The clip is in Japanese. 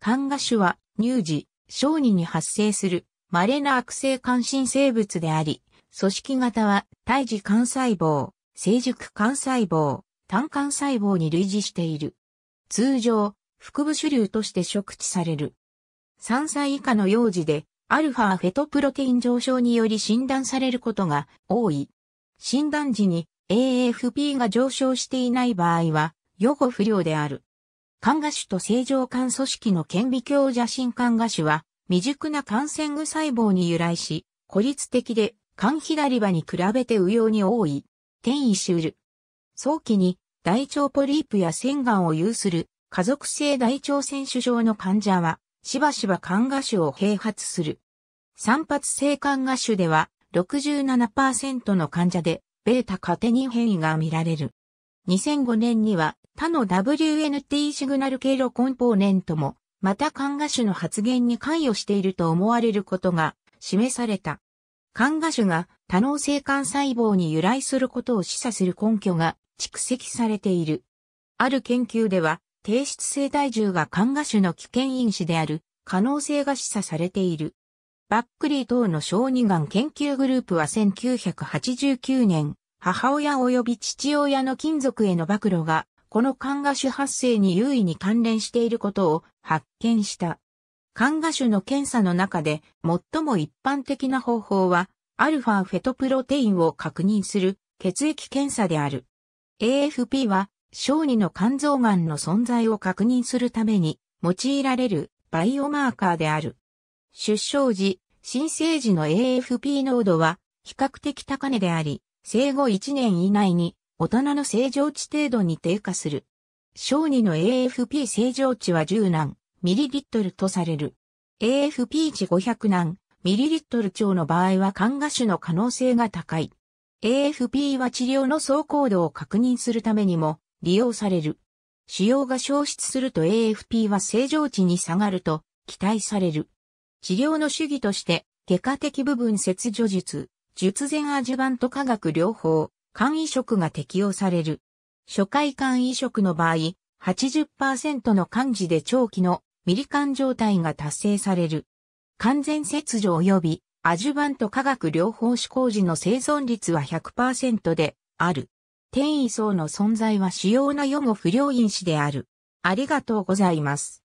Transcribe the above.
肝芽種は乳児、小児に発生する稀な悪性関心生物であり、組織型は胎児肝細胞、成熟肝細胞、単肝細胞に類似している。通常、腹部主流として触知される。3歳以下の幼児で、アルファフェトプロテイン上昇により診断されることが多い。診断時に AFP が上昇していない場合は、予後不良である。肝芽腫と正常肝組織の顕微鏡邪神肝芽腫は、未熟な肝腺具細胞に由来し、孤立的で、肝左場に比べて右様に多い、転移しうる。早期に大腸ポリープや腺がんを有する家族性大腸腺腫症の患者は、しばしば肝芽腫を併発する。散発性肝芽腫では67%の患者で、ベータカテニン変異が見られる。2005年には他の WNT シグナル経路コンポーネントも、また看賀種の発言に関与していると思われることが示された。看賀種が多能性幹細胞に由来することを示唆する根拠が蓄積されている。ある研究では、低質性体重が看賀種の危険因子である可能性が示唆されている。バックリー等の小児がん研究グループは1989年、母親及び父親の金属への暴露が、この管芽種発生に優位に関連していることを発見した。管芽種の検査の中で最も一般的な方法は、アルファフェトプロテインを確認する血液検査である。AFP は小児の肝臓がんの存在を確認するために用いられるバイオマーカーである。出生時、新生児の AFP 濃度は比較的高値であり、生後1年以内に大人の正常値程度に低下する。小児の AFP 正常値は10何ミリリットルとされる。AFP 値500何ミリリットル超の場合は肝芽腫の可能性が高い。AFP は治療の走行度を確認するためにも利用される。腫瘍が消失すると AFP は正常値に下がると期待される。治療の主義として外科的部分切除術、術前アジュバント化学療法、肝移植が適用される。初回肝移植の場合、80%の肝時で長期のミリ肝状態が達成される。完全切除及びアジュバント化学療法施行時の生存率は100%である。転移層の存在は主要な予後不良因子である。ありがとうございます。